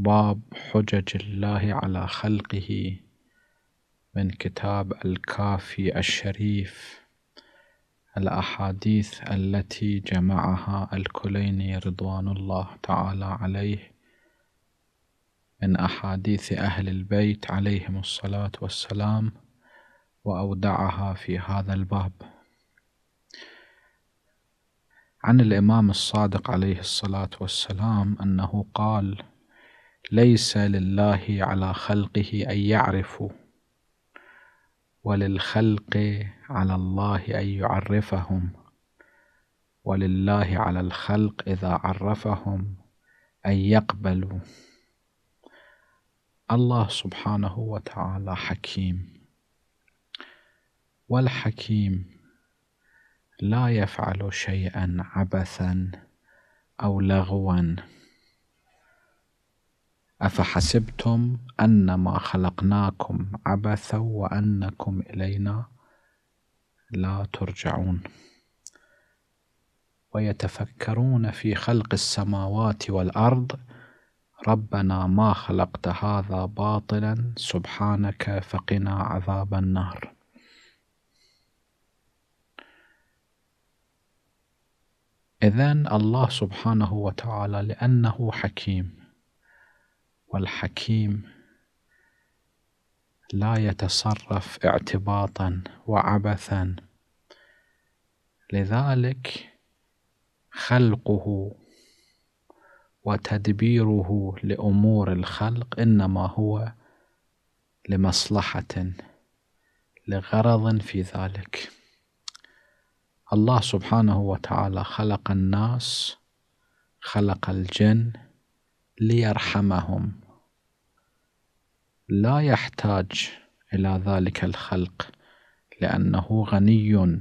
باب حجج الله على خلقه من كتاب الكافي الشريف الأحاديث التي جمعها الكليني رضوان الله تعالى عليه من أحاديث أهل البيت عليهم الصلاة والسلام وأودعها في هذا الباب عن الإمام الصادق عليه الصلاة والسلام أنه قال: ليس لله على خلقه أن يعرفوا وللخلق على الله أن يعرفهم ولله على الخلق إذا عرفهم أن يقبلوا الله سبحانه وتعالى حكيم والحكيم لا يفعل شيئا عبثا أو لغوا أفحسبتم أنما خلقناكم عبثا وأنكم إلينا لا ترجعون ويتفكرون في خلق السماوات والأرض ربنا ما خلقت هذا باطلا سبحانك فقنا عذاب النار إذن الله سبحانه وتعالى لأنه حكيم والحكيم لا يتصرف اعتباطا وعبثا لذلك خلقه وتدبيره لامور الخلق انما هو لمصلحه لغرض في ذلك الله سبحانه وتعالى خلق الناس خلق الجن ليرحمهم لا يحتاج إلى ذلك الخلق لأنه غني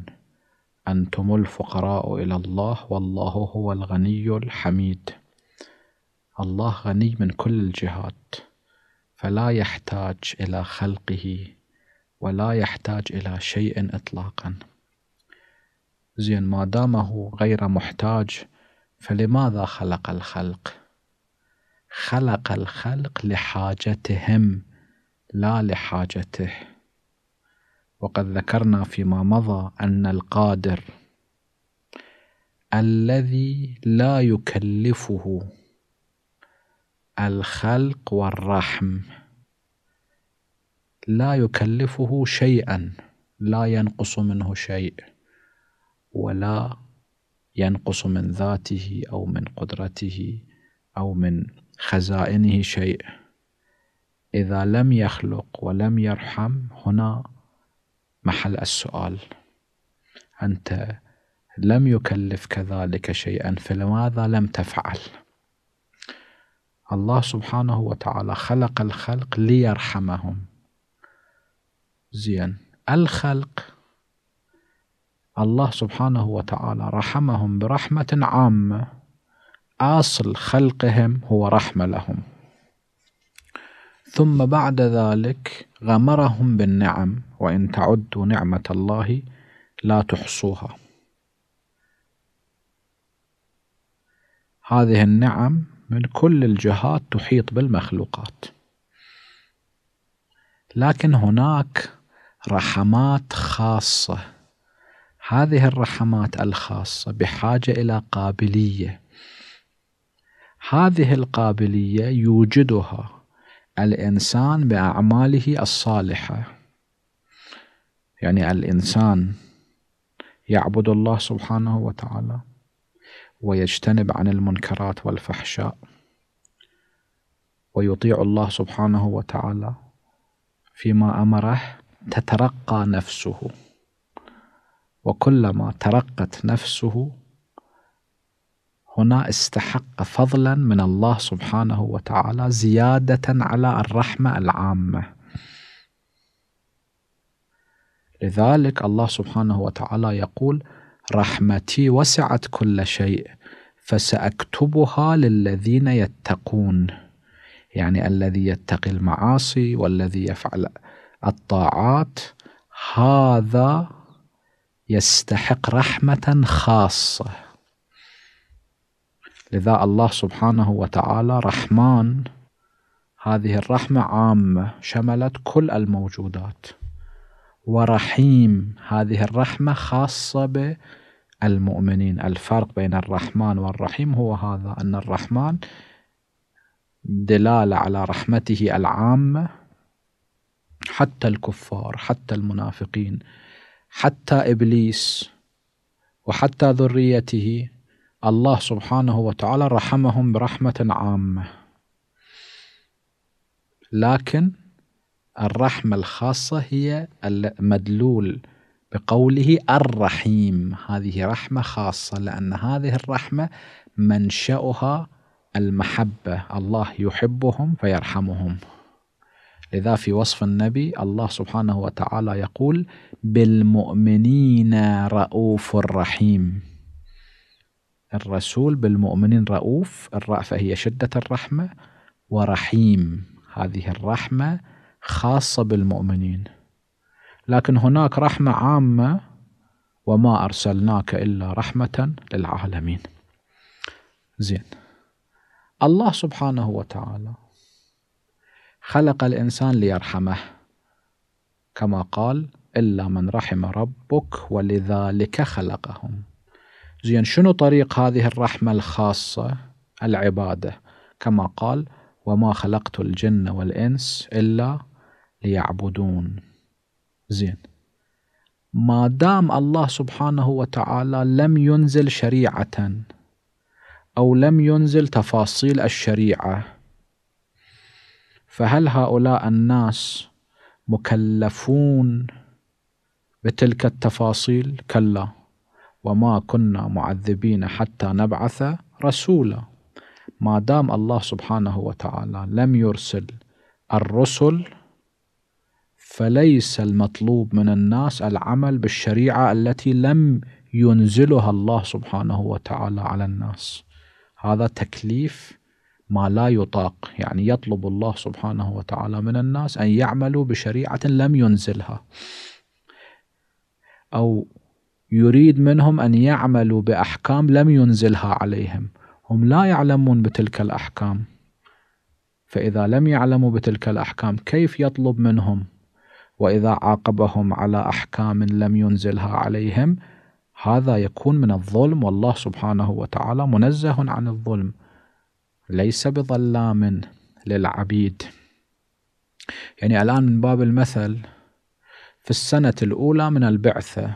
أنتم الفقراء إلى الله والله هو الغني الحميد الله غني من كل الجهات فلا يحتاج إلى خلقه ولا يحتاج إلى شيء إطلاقا زين ما دامه غير محتاج فلماذا خلق الخلق؟ خلق الخلق لحاجتهم لا لحاجته وقد ذكرنا فيما مضى ان القادر الذي لا يكلفه الخلق والرحم لا يكلفه شيئا لا ينقص منه شيء ولا ينقص من ذاته او من قدرته او من خزائنه شيء إذا لم يخلق ولم يرحم هنا محل السؤال أنت لم يكلف كذلك شيئا فلماذا لم تفعل الله سبحانه وتعالى خلق الخلق ليرحمهم زين الخلق الله سبحانه وتعالى رحمهم برحمة عامة اصل خلقهم هو رحمه لهم ثم بعد ذلك غمرهم بالنعم وان تعدوا نعمه الله لا تحصوها هذه النعم من كل الجهات تحيط بالمخلوقات لكن هناك رحمات خاصه هذه الرحمات الخاصه بحاجه الى قابليه هذه القابلية يوجدها الإنسان بأعماله الصالحة يعني الإنسان يعبد الله سبحانه وتعالى ويجتنب عن المنكرات والفحشاء ويطيع الله سبحانه وتعالى فيما أمره تترقى نفسه وكلما ترقت نفسه هنا استحق فضلا من الله سبحانه وتعالى زيادة على الرحمة العامة لذلك الله سبحانه وتعالى يقول رحمتي وسعت كل شيء فساكتبها للذين يتقون يعني الذي يتقي المعاصي والذي يفعل الطاعات هذا يستحق رحمه خاصه لذا الله سبحانه وتعالى رحمن هذه الرحمة عامة شملت كل الموجودات ورحيم هذه الرحمة خاصة بالمؤمنين الفرق بين الرحمن والرحيم هو هذا أن الرحمن دلالة على رحمته العامة حتى الكفار حتى المنافقين حتى إبليس وحتى ذريته الله سبحانه وتعالى رحمهم برحمة عامة لكن الرحمة الخاصة هي المدلول بقوله الرحيم هذه رحمة خاصة لأن هذه الرحمة منشأها المحبة الله يحبهم فيرحمهم لذا في وصف النبي الله سبحانه وتعالى يقول بالمؤمنين رؤوف رحيم الرسول بالمؤمنين رؤوف الرأفة هي شدة الرحمة ورحيم هذه الرحمة خاصة بالمؤمنين لكن هناك رحمة عامة وما أرسلناك إلا رحمة للعالمين زين الله سبحانه وتعالى خلق الإنسان ليرحمه كما قال إلا من رحم ربك ولذلك خلقهم زين شنو طريق هذه الرحمة الخاصة العبادة كما قال وما خلقت الجن والإنس إلا ليعبدون زين ما دام الله سبحانه وتعالى لم ينزل شريعة أو لم ينزل تفاصيل الشريعة فهل هؤلاء الناس مكلفون بتلك التفاصيل؟ كلا وما كنا معذبين حتى نبعث رسولا ما دام الله سبحانه وتعالى لم يرسل الرسل فليس المطلوب من الناس العمل بالشريعه التي لم ينزلها الله سبحانه وتعالى على الناس هذا تكليف ما لا يطاق يعني يطلب الله سبحانه وتعالى من الناس ان يعملوا بشريعه لم ينزلها او يريد منهم أن يعملوا بأحكام لم ينزلها عليهم هم لا يعلمون بتلك الأحكام فإذا لم يعلموا بتلك الأحكام كيف يطلب منهم وإذا عاقبهم على أحكام لم ينزلها عليهم هذا يكون من الظلم والله سبحانه وتعالى منزه عن الظلم ليس بظلام للعبيد يعني الآن من باب المثل في السنة الأولى من البعثة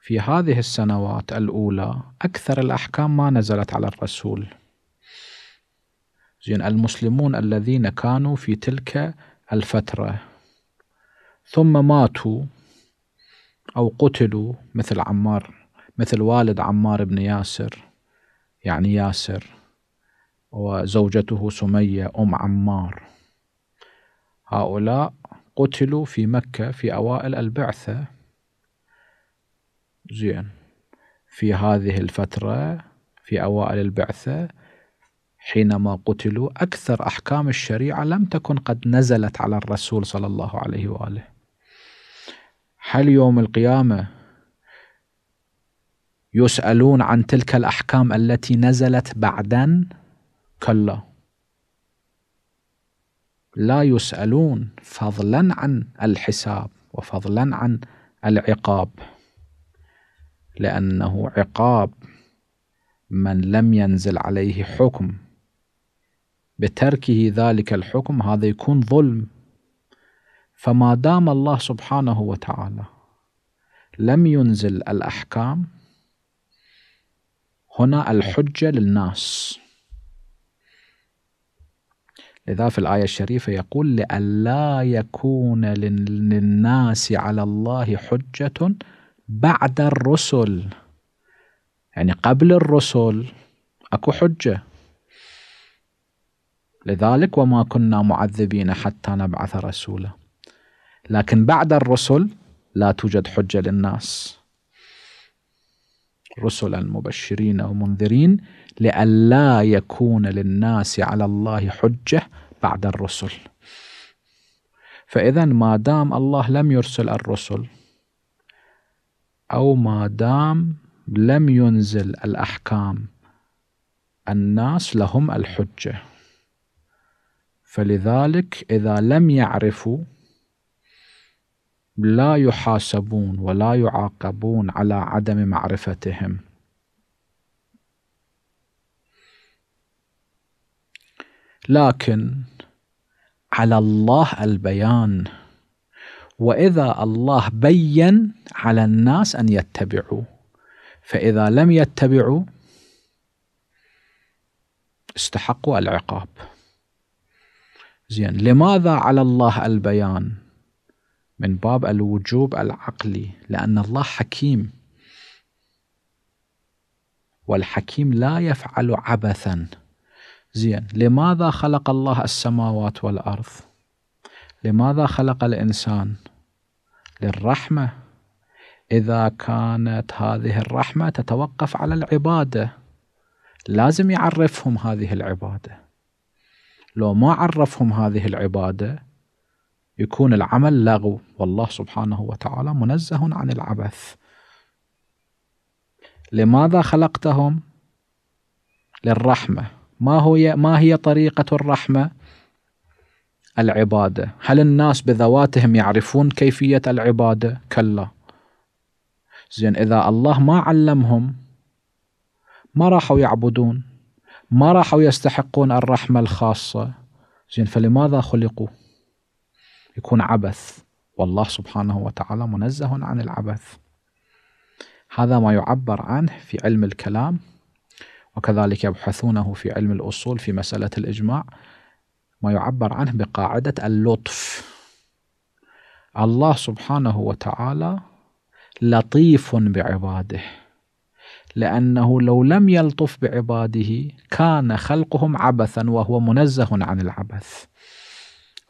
في هذه السنوات الأولى أكثر الأحكام ما نزلت على الرسول زين المسلمون الذين كانوا في تلك الفترة ثم ماتوا أو قتلوا مثل عمار مثل والد عمار بن ياسر يعني ياسر وزوجته سمية أم عمار هؤلاء قتلوا في مكة في أوائل البعثة زين في هذه الفترة في أوائل البعثة حينما قتلوا أكثر أحكام الشريعة لم تكن قد نزلت على الرسول صلى الله عليه وآله هل يوم القيامة يسألون عن تلك الأحكام التي نزلت بعدا كلا لا يسألون فضلا عن الحساب وفضلا عن العقاب لأنه عقاب من لم ينزل عليه حكم بتركه ذلك الحكم هذا يكون ظلم فما دام الله سبحانه وتعالى لم ينزل الأحكام هنا الحجة للناس لذا في الآية الشريفة يقول لئلا يكون للناس على الله حجة بعد الرسل يعني قبل الرسل اكو حجه لذلك وما كنا معذبين حتى نبعث رسولا لكن بعد الرسل لا توجد حجه للناس رسلا مبشرين ومنذرين لئلا يكون للناس على الله حجه بعد الرسل فاذا ما دام الله لم يرسل الرسل أو ما دام لم ينزل الأحكام الناس لهم الحجة فلذلك إذا لم يعرفوا لا يحاسبون ولا يعاقبون على عدم معرفتهم لكن على الله البيان واذا الله بين على الناس ان يتبعوا فاذا لم يتبعوا استحقوا العقاب زين لماذا على الله البيان من باب الوجوب العقلي لان الله حكيم والحكيم لا يفعل عبثا زين لماذا خلق الله السماوات والارض لماذا خلق الانسان للرحمة إذا كانت هذه الرحمة تتوقف على العبادة لازم يعرفهم هذه العبادة لو ما عرفهم هذه العبادة يكون العمل لغو والله سبحانه وتعالى منزه عن العبث لماذا خلقتهم للرحمة ما هي ما هي طريقة الرحمة العباده، هل الناس بذواتهم يعرفون كيفيه العباده؟ كلا. زين اذا الله ما علمهم ما راحوا يعبدون، ما راحوا يستحقون الرحمه الخاصه، زين فلماذا خلقوا؟ يكون عبث، والله سبحانه وتعالى منزه عن العبث. هذا ما يعبر عنه في علم الكلام وكذلك يبحثونه في علم الأصول في مسألة الإجماع ما يعبر عنه بقاعدة اللطف الله سبحانه وتعالى لطيف بعباده لأنه لو لم يلطف بعباده كان خلقهم عبثا وهو منزه عن العبث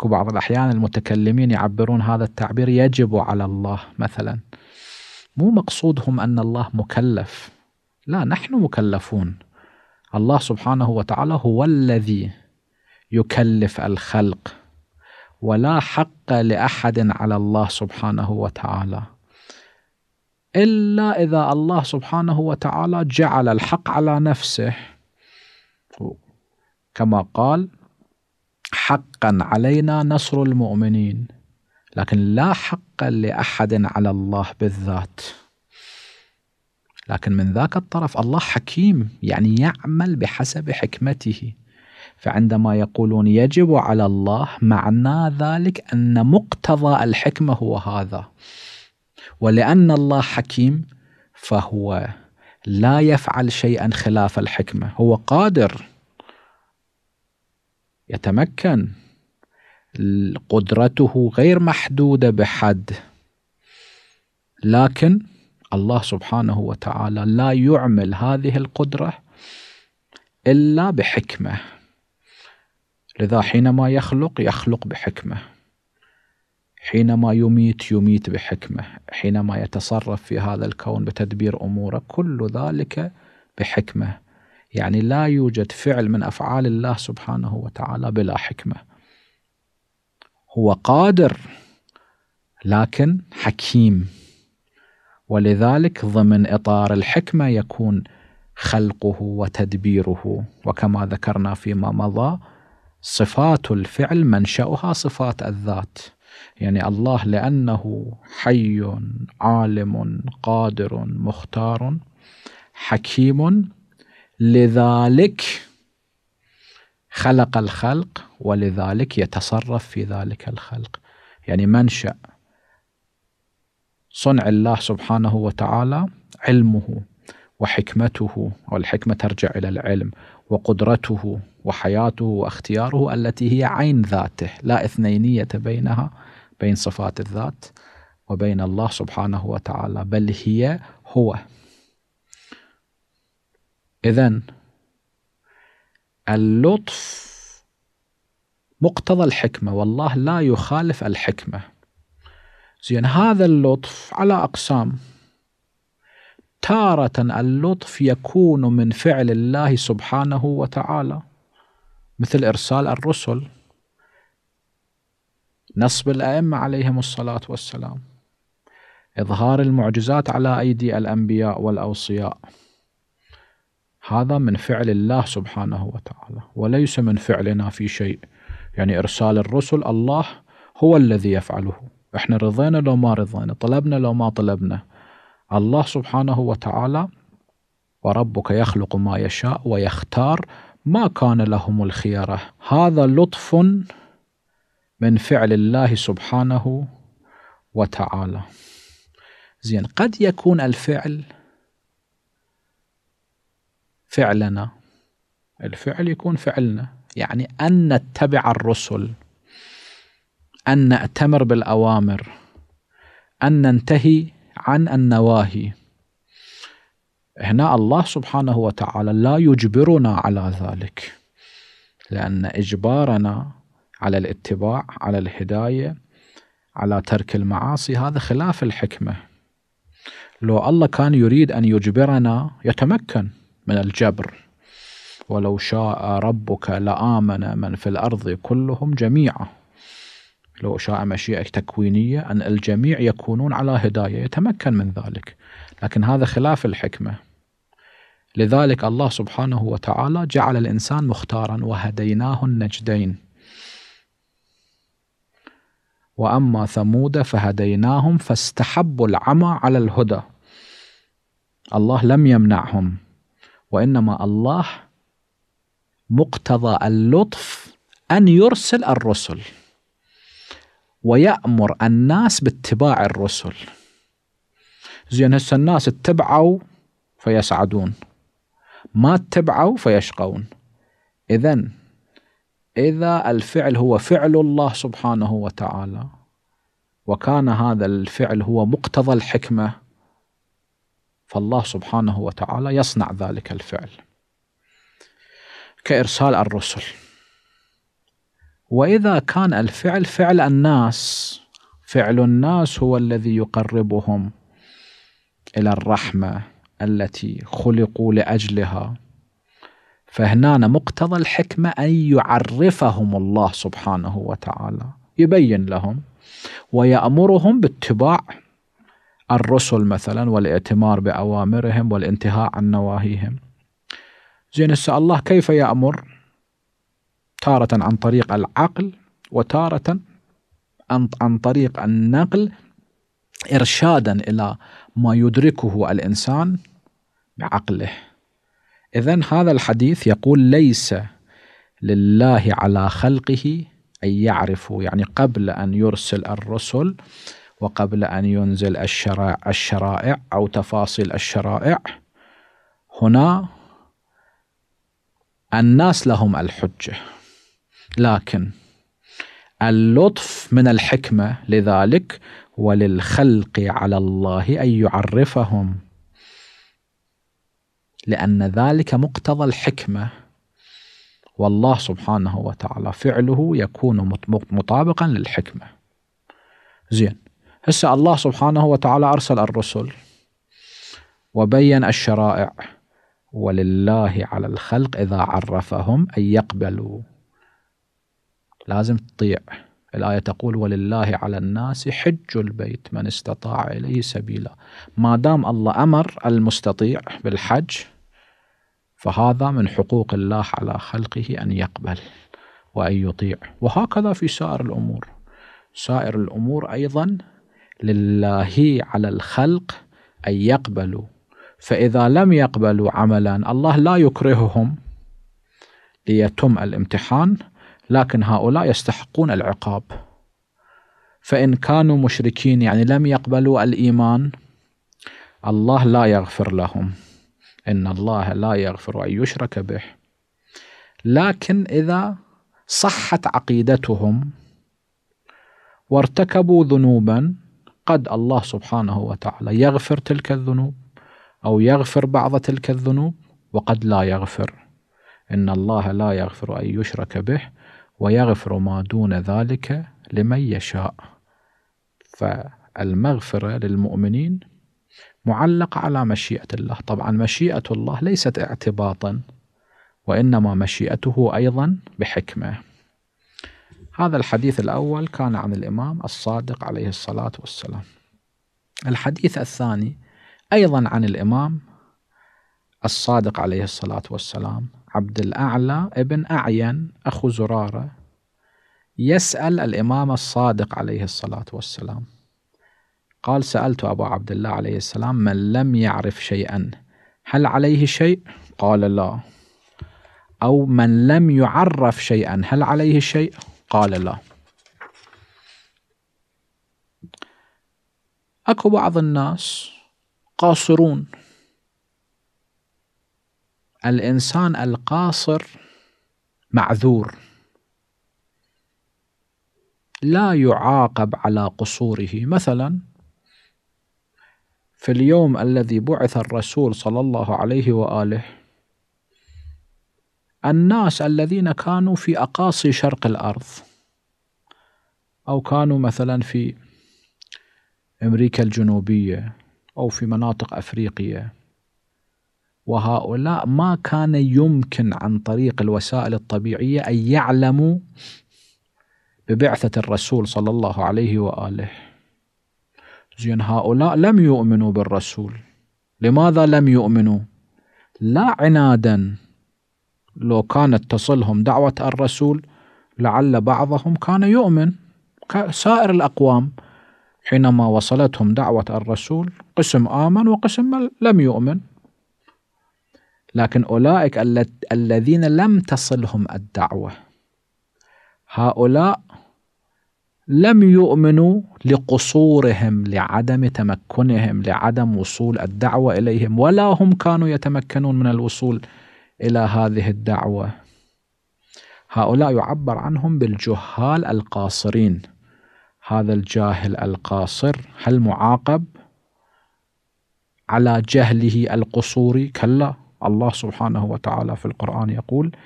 بعض الأحيان المتكلمين يعبرون هذا التعبير يجب على الله مثلا مو مقصودهم أن الله مكلف لا نحن مكلفون الله سبحانه وتعالى هو الذي يكلف الخلق ولا حق لاحد على الله سبحانه وتعالى الا اذا الله سبحانه وتعالى جعل الحق على نفسه كما قال حقا علينا نصر المؤمنين لكن لا حق لاحد على الله بالذات لكن من ذاك الطرف الله حكيم يعني يعمل بحسب حكمته فعندما يقولون يجب على الله معنى ذلك أن مقتضى الحكمة هو هذا ولأن الله حكيم فهو لا يفعل شيئا خلاف الحكمة هو قادر يتمكن قدرته غير محدودة بحد لكن الله سبحانه وتعالى لا يعمل هذه القدرة إلا بحكمة لذا حينما يخلق يخلق بحكمه حينما يميت يميت بحكمه حينما يتصرف في هذا الكون بتدبير اموره كل ذلك بحكمه يعني لا يوجد فعل من افعال الله سبحانه وتعالى بلا حكمه هو قادر لكن حكيم ولذلك ضمن اطار الحكمه يكون خلقه وتدبيره وكما ذكرنا فيما مضى صفات الفعل منشأها صفات الذات يعني الله لأنه حي عالم قادر مختار حكيم لذلك خلق الخلق ولذلك يتصرف في ذلك الخلق يعني منشأ صنع الله سبحانه وتعالى علمه وحكمته والحكمة ترجع إلى العلم وقدرته وحياته واختياره التي هي عين ذاته لا اثنينيه بينها بين صفات الذات وبين الله سبحانه وتعالى بل هي هو اذا اللطف مقتضى الحكمه والله لا يخالف الحكمه زين هذا اللطف على اقسام تارة اللطف يكون من فعل الله سبحانه وتعالى مثل إرسال الرسل نصب الأئمة عليهم الصلاة والسلام إظهار المعجزات على أيدي الأنبياء والأوصياء هذا من فعل الله سبحانه وتعالى وليس من فعلنا في شيء يعني إرسال الرسل الله هو الذي يفعله احنا رضينا لو ما رضينا طلبنا لو ما طلبنا الله سبحانه وتعالى وربك يخلق ما يشاء ويختار ما كان لهم الخيارة هذا لطف من فعل الله سبحانه وتعالى زين قد يكون الفعل فعلنا الفعل يكون فعلنا يعني أن نتبع الرسل أن نأتمر بالأوامر أن ننتهي عن النواهي هنا الله سبحانه وتعالى لا يجبرنا على ذلك لأن إجبارنا على الاتباع على الهداية على ترك المعاصي هذا خلاف الحكمة لو الله كان يريد أن يجبرنا يتمكن من الجبر ولو شاء ربك لآمن من في الأرض كلهم جميعا لو شاء مشيئة تكوينية أن الجميع يكونون على هداية يتمكن من ذلك لكن هذا خلاف الحكمة لذلك الله سبحانه وتعالى جعل الإنسان مختارا وهديناه النجدين وأما ثمود فهديناهم فاستحبوا العمى على الهدى الله لم يمنعهم وإنما الله مقتضى اللطف أن يرسل الرسل ويأمر الناس باتباع الرسل زين هسه الناس اتبعوا فيسعدون ما اتبعوا فيشقون إذا إذا الفعل هو فعل الله سبحانه وتعالى وكان هذا الفعل هو مقتضى الحكمة فالله سبحانه وتعالى يصنع ذلك الفعل كإرسال الرسل وإذا كان الفعل فعل الناس فعل الناس هو الذي يقربهم إلى الرحمة التي خلقوا لاجلها فهنا مقتضى الحكمه ان يعرفهم الله سبحانه وتعالى يبين لهم ويامرهم باتباع الرسل مثلا والاعتمار باوامرهم والانتهاء عن نواهيهم. زين هسه الله كيف يامر؟ تارة عن طريق العقل وتارة عن طريق النقل ارشادا الى ما يدركه الانسان بعقله اذا هذا الحديث يقول ليس لله على خلقه ان يعرفوا يعني قبل ان يرسل الرسل وقبل ان ينزل الشرائع الشرائع او تفاصيل الشرائع هنا الناس لهم الحجه لكن اللطف من الحكمة لذلك وللخلق على الله أن يعرفهم لأن ذلك مقتضى الحكمة والله سبحانه وتعالى فعله يكون مطابقا للحكمة زين هسه الله سبحانه وتعالى أرسل الرسل وبين الشرائع ولله على الخلق إذا عرفهم أن يقبلوا لازم تطيع الآية تقول ولله على الناس حج البيت من استطاع إليه سبيلا ما دام الله أمر المستطيع بالحج فهذا من حقوق الله على خلقه أن يقبل وأن يطيع وهكذا في سائر الأمور سائر الأمور أيضا لله على الخلق أن يقبلوا فإذا لم يقبلوا عملا الله لا يكرههم ليتم الامتحان لكن هؤلاء يستحقون العقاب فإن كانوا مشركين يعني لم يقبلوا الإيمان الله لا يغفر لهم إن الله لا يغفر أن يشرك به لكن إذا صحت عقيدتهم وارتكبوا ذنوبا قد الله سبحانه وتعالى يغفر تلك الذنوب أو يغفر بعض تلك الذنوب وقد لا يغفر إن الله لا يغفر أن يشرك به ويغفر ما دون ذلك لمن يشاء فالمغفرة للمؤمنين معلقة على مشيئة الله طبعا مشيئة الله ليست اعتباطا وإنما مشيئته أيضا بحكمة هذا الحديث الأول كان عن الإمام الصادق عليه الصلاة والسلام الحديث الثاني أيضا عن الإمام الصادق عليه الصلاة والسلام عبد الأعلى ابن أعين أخو زرارة يسأل الإمام الصادق عليه الصلاة والسلام قال سألت أبو عبد الله عليه السلام من لم يعرف شيئا هل عليه شيء؟ قال لا أو من لم يعرف شيئا هل عليه شيء؟ قال لا أكو بعض الناس قاصرون الانسان القاصر معذور لا يعاقب على قصوره مثلا في اليوم الذي بعث الرسول صلى الله عليه واله الناس الذين كانوا في اقاصي شرق الارض او كانوا مثلا في امريكا الجنوبيه او في مناطق افريقيه وهؤلاء ما كان يمكن عن طريق الوسائل الطبيعية أن يعلموا ببعثة الرسول صلى الله عليه وآله زين هؤلاء لم يؤمنوا بالرسول لماذا لم يؤمنوا لا عنادا لو كانت تصلهم دعوة الرسول لعل بعضهم كان يؤمن كسائر الأقوام حينما وصلتهم دعوة الرسول قسم آمن وقسم لم يؤمن لكن أولئك الذين لم تصلهم الدعوة هؤلاء لم يؤمنوا لقصورهم لعدم تمكنهم لعدم وصول الدعوة إليهم ولا هم كانوا يتمكنون من الوصول إلى هذه الدعوة هؤلاء يعبر عنهم بالجهال القاصرين هذا الجاهل القاصر هل معاقب على جهله القصوري كلا الله سبحانه وتعالى في القرآن يقول: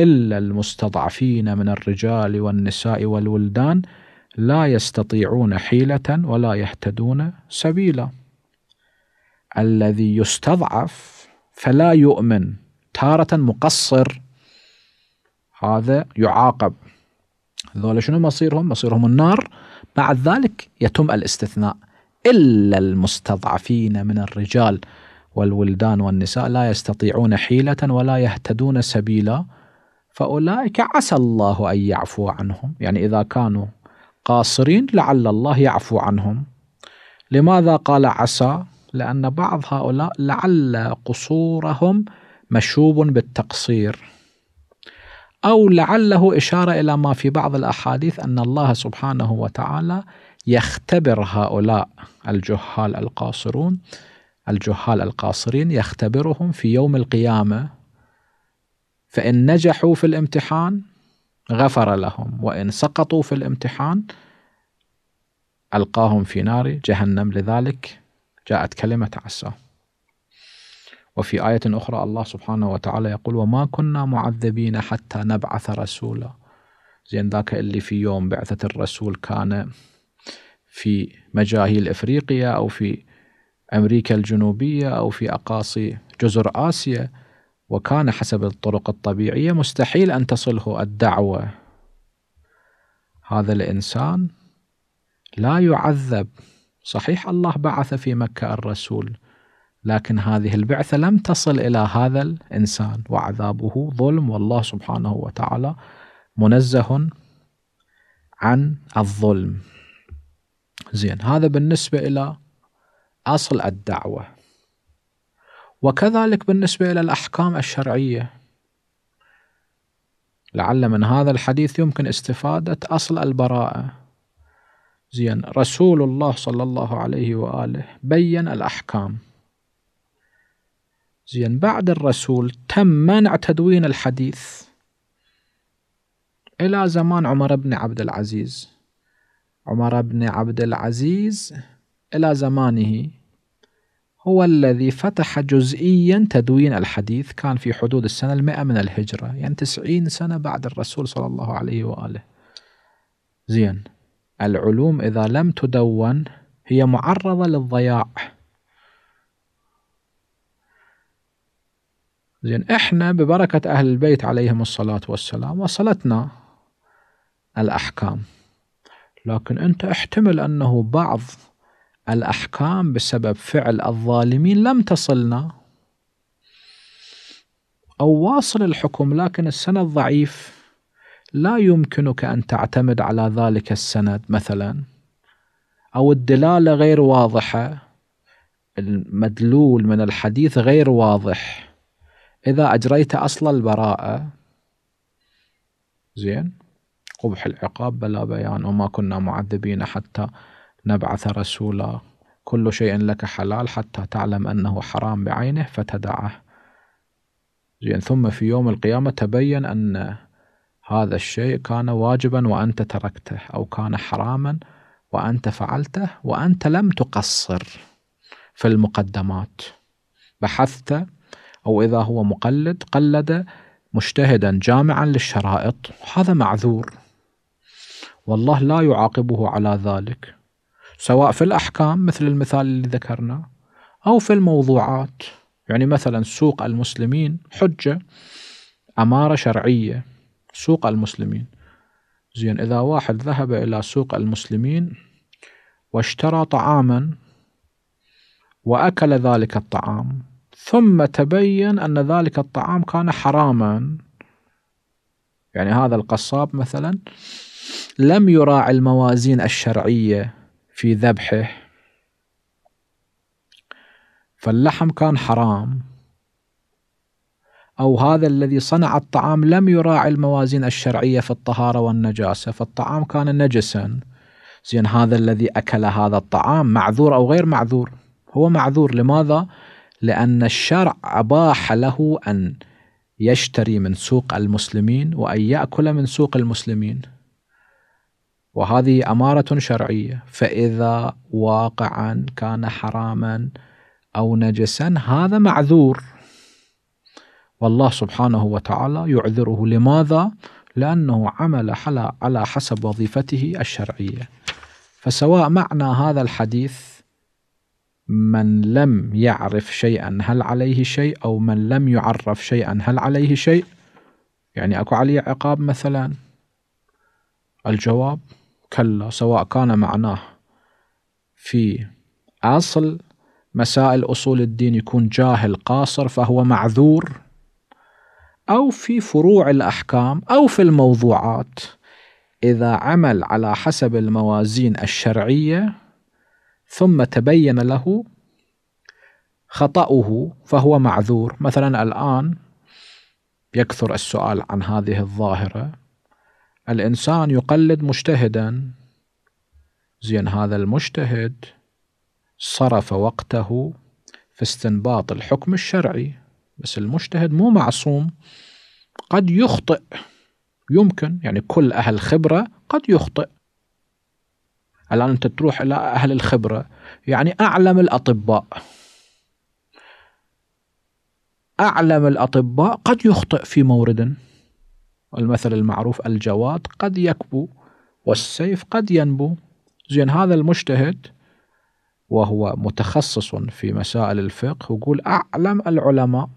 إلا المستضعفين من الرجال والنساء والولدان لا يستطيعون حيلة ولا يهتدون سبيلا. الذي يستضعف فلا يؤمن تارة مقصر هذا يعاقب ذولا شنو مصيرهم؟ مصيرهم النار بعد ذلك يتم الاستثناء إلا المستضعفين من الرجال والولدان والنساء لا يستطيعون حيلة ولا يهتدون سبيلا فأولئك عسى الله أن يعفو عنهم يعني إذا كانوا قاصرين لعل الله يعفو عنهم لماذا قال عسى لأن بعض هؤلاء لعل قصورهم مشوب بالتقصير أو لعله إشارة إلى ما في بعض الأحاديث أن الله سبحانه وتعالى يختبر هؤلاء الجهال القاصرون الجهال القاصرين يختبرهم في يوم القيامة فإن نجحوا في الامتحان غفر لهم وإن سقطوا في الامتحان ألقاهم في نار جهنم لذلك جاءت كلمة عسى وفي آية أخرى الله سبحانه وتعالى يقول وما كنا معذبين حتى نبعث رسولا زين ذاك اللي في يوم بعثة الرسول كان في مجاهيل إفريقيا أو في أمريكا الجنوبية أو في أقاصي جزر آسيا وكان حسب الطرق الطبيعية مستحيل أن تصله الدعوة هذا الإنسان لا يعذب صحيح الله بعث في مكة الرسول لكن هذه البعثة لم تصل إلى هذا الإنسان وعذابه ظلم والله سبحانه وتعالى منزه عن الظلم زين هذا بالنسبة إلى أصل الدعوة وكذلك بالنسبة إلى الأحكام الشرعية لعل من هذا الحديث يمكن استفادة أصل البراءة زين رسول الله صلى الله عليه وآله بين الأحكام زين بعد الرسول تم منع تدوين الحديث إلى زمان عمر بن عبد العزيز عمر بن عبد العزيز إلى زمانه هو الذي فتح جزئيا تدوين الحديث كان في حدود السنة المئة من الهجرة يعني تسعين سنة بعد الرسول صلى الله عليه وآله زين العلوم إذا لم تدون هي معرضة للضياع زين احنا ببركة أهل البيت عليهم الصلاة والسلام وصلتنا الأحكام لكن أنت احتمل أنه بعض الأحكام بسبب فعل الظالمين لم تصلنا أو واصل الحكم لكن السند ضعيف لا يمكنك أن تعتمد على ذلك السند مثلا أو الدلالة غير واضحة المدلول من الحديث غير واضح إذا أجريت أصل البراءة زين قبح العقاب بلا بيان وما كنا معذبين حتى نبعث رسولا كل شيء لك حلال حتى تعلم أنه حرام بعينه فتدعه زين ثم في يوم القيامة تبين أن هذا الشيء كان واجبا وأنت تركته أو كان حراما وأنت فعلته وأنت لم تقصر في المقدمات بحثت أو إذا هو مقلد قلد مجتهدا جامعا للشرائط هذا معذور والله لا يعاقبه على ذلك سواء في الأحكام مثل المثال اللي ذكرنا أو في الموضوعات يعني مثلا سوق المسلمين حجة أمارة شرعية سوق المسلمين زين إذا واحد ذهب إلى سوق المسلمين واشترى طعاما وأكل ذلك الطعام ثم تبين أن ذلك الطعام كان حراما يعني هذا القصاب مثلا لم يراعي الموازين الشرعية في ذبحه فاللحم كان حرام أو هذا الذي صنع الطعام لم يراعي الموازين الشرعية في الطهارة والنجاسة فالطعام كان نجسا زين هذا الذي أكل هذا الطعام معذور أو غير معذور هو معذور لماذا؟ لأن الشرع أباح له أن يشتري من سوق المسلمين وأن يأكل من سوق المسلمين وهذه أمارة شرعية فإذا واقعا كان حراما أو نجسا هذا معذور والله سبحانه وتعالى يعذره لماذا؟ لأنه عمل على حسب وظيفته الشرعية فسواء معنى هذا الحديث من لم يعرف شيئا هل عليه شيء أو من لم يعرف شيئا هل عليه شيء يعني أكو عليه عقاب مثلا الجواب كلا سواء كان معناه في أصل مسائل أصول الدين يكون جاهل قاصر فهو معذور أو في فروع الأحكام أو في الموضوعات إذا عمل على حسب الموازين الشرعية ثم تبين له خطأه فهو معذور مثلا الآن يكثر السؤال عن هذه الظاهرة الإنسان يقلد مجتهدا زين هذا المجتهد صرف وقته في استنباط الحكم الشرعي بس المجتهد مو معصوم قد يخطئ يمكن يعني كل أهل خبرة قد يخطئ الآن أنت تروح إلى أهل الخبرة يعني أعلم الأطباء أعلم الأطباء قد يخطئ في مورد المثل المعروف الجواد قد يكبو والسيف قد ينبو زين هذا المجتهد وهو متخصص في مسائل الفقه يقول أعلم العلماء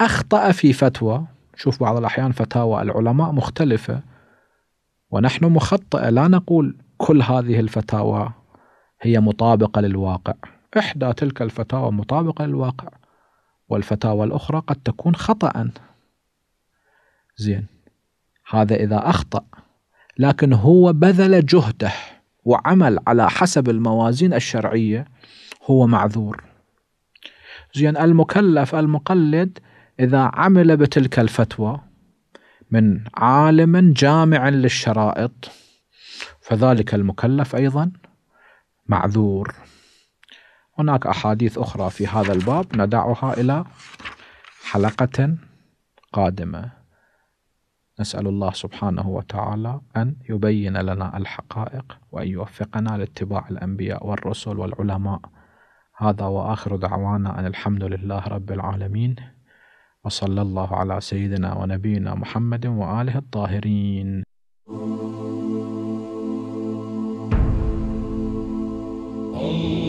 أخطأ في فتوى شوف بعض الأحيان فتاوى العلماء مختلفة ونحن مخطئة لا نقول كل هذه الفتاوى هي مطابقة للواقع إحدى تلك الفتاوى مطابقة للواقع والفتاوى الأخرى قد تكون خطأ زين هذا إذا أخطأ لكن هو بذل جهده وعمل على حسب الموازين الشرعية هو معذور زين المكلف المقلد إذا عمل بتلك الفتوى من عالم جامع للشرائط فذلك المكلف أيضا معذور هناك أحاديث أخرى في هذا الباب ندعها إلى حلقة قادمة نسأل الله سبحانه وتعالى أن يبين لنا الحقائق وأن يوفقنا لاتباع الأنبياء والرسل والعلماء هذا وآخر دعوانا أن الحمد لله رب العالمين وصلى الله على سيدنا ونبينا محمد وآله الطاهرين Oh